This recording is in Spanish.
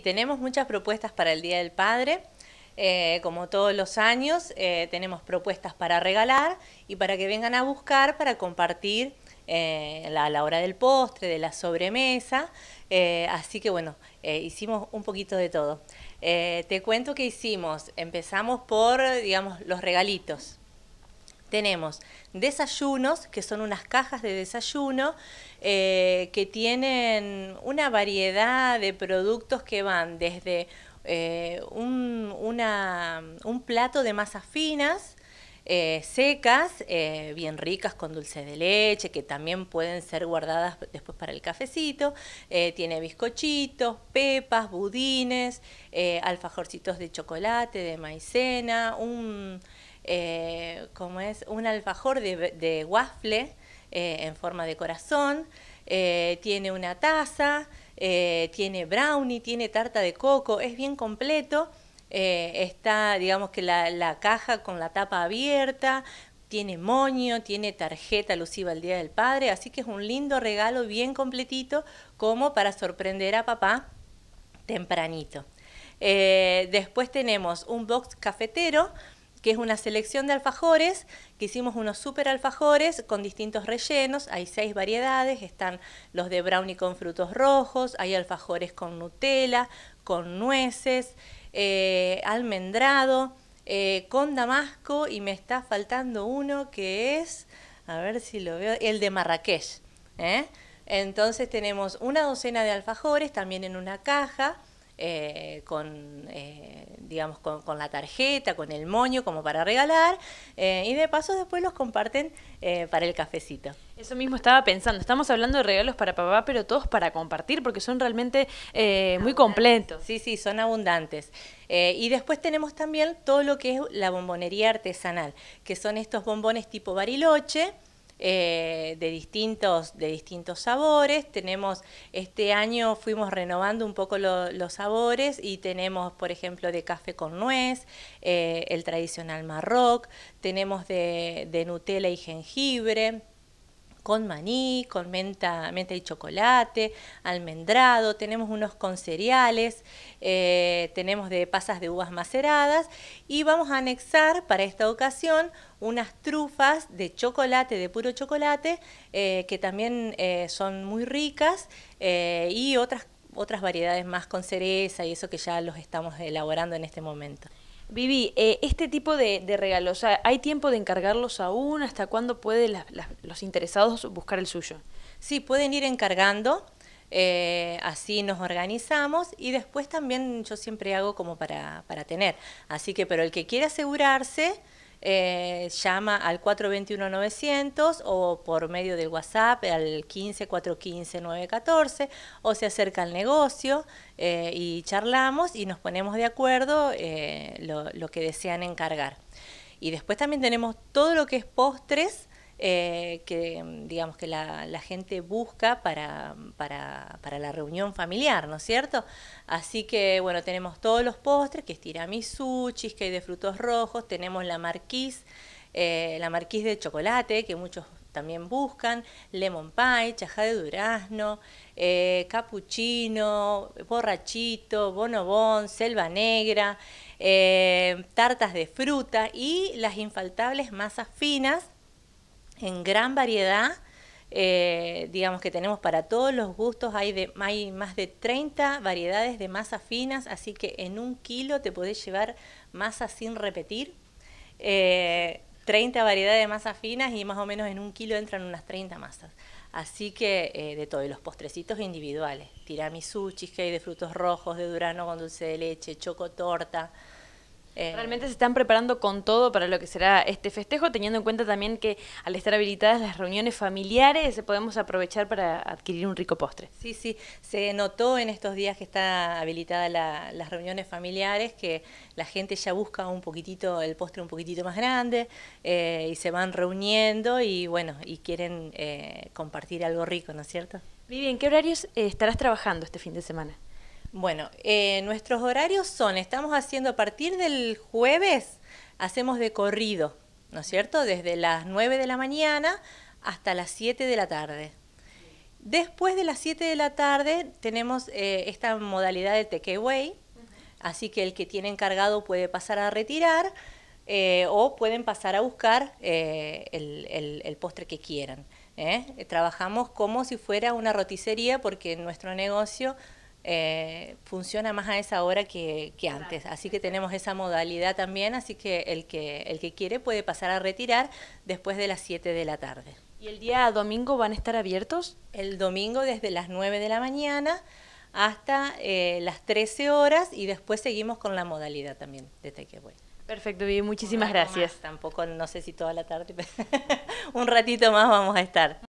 Tenemos muchas propuestas para el Día del Padre. Eh, como todos los años, eh, tenemos propuestas para regalar y para que vengan a buscar, para compartir a eh, la, la hora del postre, de la sobremesa. así que bueno, hicimos un poquito de todo. te cuento que hicimos, empezamos por, digamos, los regalitos tenemos desayunos, que son unas cajas de desayuno eh, que tienen una variedad de productos que van desde eh, un, plato de masas finas, eh, secas, bien ricas con dulce de leche, que también pueden ser guardadas después para el cafecito. tiene bizcochitos, pepas, budines, alfajorcitos de chocolate, de maicena, un eh, como es un alfajor de, waffle eh, en forma de corazón, eh, tiene una taza, tiene brownie, tiene tarta de coco, es bien completo. está, digamos que la, caja con la tapa abierta, tiene moño, tiene tarjeta alusiva al Día del Padre, así que es un lindo regalo bien completito como para sorprender a papá tempranito. después tenemos un box cafetero que es una selección de alfajores, que hicimos unos super alfajores con distintos rellenos, hay seis variedades, están los de brownie con frutos rojos, hay alfajores con Nutella, con nueces, eh, almendrado, eh, con damasco y me está faltando uno que es, a ver si lo veo, el de Marrakech. ¿eh? Entonces tenemos una docena de alfajores también en una caja, eh, con, eh, digamos, con, la tarjeta, con el moño, como para regalar, eh, y de paso después los comparten para el cafecito. Eso mismo estaba pensando, estamos hablando de regalos para papá, pero todos para compartir, porque son realmente muy completos. Sí, sí, son abundantes. y después tenemos también todo lo que es la bombonería artesanal, que son estos bombones tipo bariloche, eh, de, distintos, de distintos sabores. Tenemos, este año fuimos renovando un poco los sabores y tenemos, por ejemplo, de café con nuez, eh, el tradicional marroc, tenemos de Nutella y jengibre con maní, con menta, y chocolate, almendrado, tenemos unos con cereales, eh, tenemos de pasas de uvas maceradas y vamos a anexar para esta ocasión unas trufas de chocolate, de puro chocolate, eh, que también eh, son muy ricas y otras, otras variedades más con cereza y eso que ya los estamos elaborando en este momento. Vivi, eh, este tipo de, regalos, ¿hay tiempo de encargarlos aún? ¿Hasta cuándo pueden los interesados buscar el suyo? Sí, pueden ir encargando, eh, así nos organizamos y después también yo siempre hago como para, para tener. Así que, pero el que quiera asegurarse, eh, llama al 421-900 o por medio de WhatsApp al 15 415 914 o se acerca al negocio eh, y charlamos y nos ponemos de acuerdo eh, lo, lo que desean encargar. Y después también tenemos todo lo que es postres eh, que mm, digamos que la, gente busca para, para, la reunión familiar, ¿no es cierto? Así que bueno, tenemos todos los postres, que es que hay de frutos rojos, tenemos la marquís, eh, la marquís de chocolate, que muchos también buscan, lemon pie, chajá de durazno, eh, cappuccino, capuchino, borrachito, bonobón, selva negra, tartas de fruta y las infaltables masas finas en gran variedad. Eh, digamos que tenemos para todos los gustos, hay, más de 30 variedades de masas finas, así que en un kilo te podés llevar masas sin repetir. Eh, 30 variedades de masas finas y más o menos en un kilo entran unas 30 masas. Así que eh, de todo, y los postrecitos individuales, tiramisú, cheesecake de frutos rojos, de durano con dulce de leche, chocotorta, torta eh, Realmente se están preparando con todo para lo que será este festejo, teniendo en cuenta también que al estar habilitadas las reuniones familiares se podemos aprovechar para adquirir un rico postre. Sí, sí, se notó en estos días que está habilitadas las reuniones familiares que la gente ya busca un poquitito el postre un poquitito más grande eh, y se van reuniendo y bueno y quieren eh, compartir algo rico, ¿no es cierto? ¿en ¿qué horarios estarás trabajando este fin de semana? Bueno, eh, nuestros horarios son, estamos haciendo a partir del jueves, hacemos de corrido, ¿no es cierto? Desde las 9 de la mañana hasta las 7 de la tarde. Después de las 7 de la tarde tenemos eh, esta modalidad de takeaway, así que el que tiene encargado puede pasar a retirar eh, o pueden pasar a buscar el, el, postre que quieran. Trabajamos como si fuera una roticería porque en nuestro negocio eh, funciona más a esa hora que, antes. Así que tenemos esa modalidad también, así que el, que el que quiere puede pasar a retirar después de las 7 de la tarde. ¿Y el día domingo van a estar abiertos? El domingo desde las 9 de la mañana hasta eh, las 13 horas y después seguimos con la modalidad también de takeaway. Perfecto, y muchísimas gracias. Tampoco, no sé si toda la tarde, pero un ratito más vamos a estar.